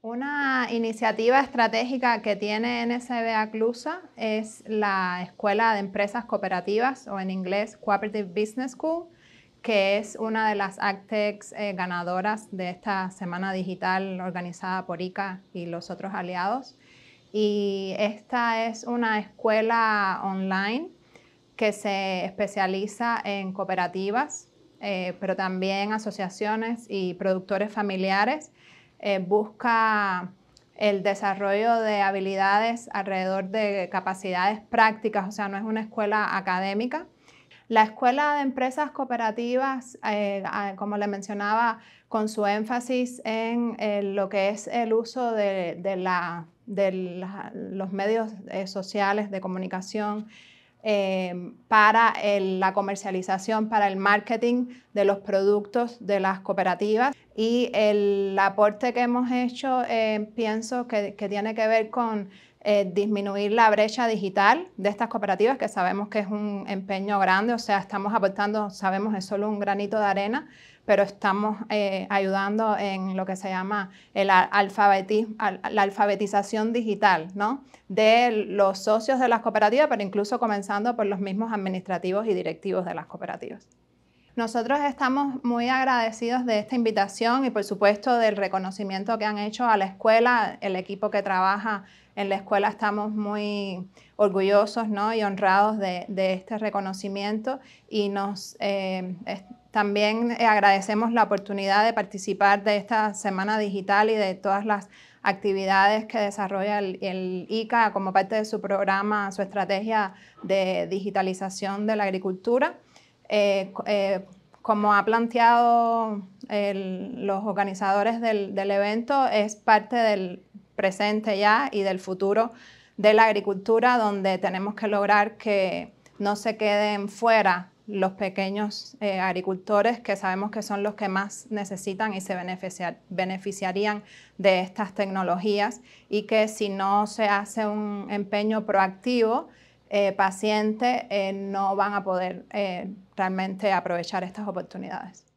Una iniciativa estratégica que tiene NSB Aclusa es la Escuela de Empresas Cooperativas o en inglés Cooperative Business School, que es una de las ACTEX eh, ganadoras de esta Semana Digital organizada por ICA y los otros aliados. Y esta es una escuela online que se especializa en cooperativas eh, pero también asociaciones y productores familiares, eh, busca el desarrollo de habilidades alrededor de capacidades prácticas, o sea, no es una escuela académica. La escuela de empresas cooperativas, eh, ah, como le mencionaba, con su énfasis en lo que es el uso de, los medios sociales de comunicación, Em, para la comercialización, para el marketing de los productos de las cooperativas. Y el aporte que hemos hecho, eh, pienso que tiene que ver con eh, disminuir la brecha digital de estas cooperativas, que sabemos que es un empeño grande, o sea, estamos aportando, sabemos, es solo un granito de arena, pero estamos eh, ayudando en lo que se llama la alfabetización digital, De los socios de las cooperativas, pero incluso comenzando por los mismos administrativos y directivos de las cooperativas. Nosotros estamos muy agradecidos de esta invitación y por supuesto del reconocimiento que han hecho a la escuela, el equipo que trabaja en la escuela estamos muy orgullosos ¿no? y honrados de, este reconocimiento y nos eh, también agradecemos la oportunidad de participar de esta semana digital y de todas las actividades que desarrolla el ICA como parte de su programa, su estrategia de digitalización de la agricultura. Eh, eh, como ha planteado los organizadores del, evento, es parte del presente ya y del futuro de la agricultura, donde tenemos que lograr que no se queden fuera los pequeños eh, agricultores que sabemos que son los que más necesitan y se beneficiarían de estas tecnologías y que si no se hace un empeño proactivo, eh, pacientes eh, no van a poder eh, realmente aprovechar estas oportunidades.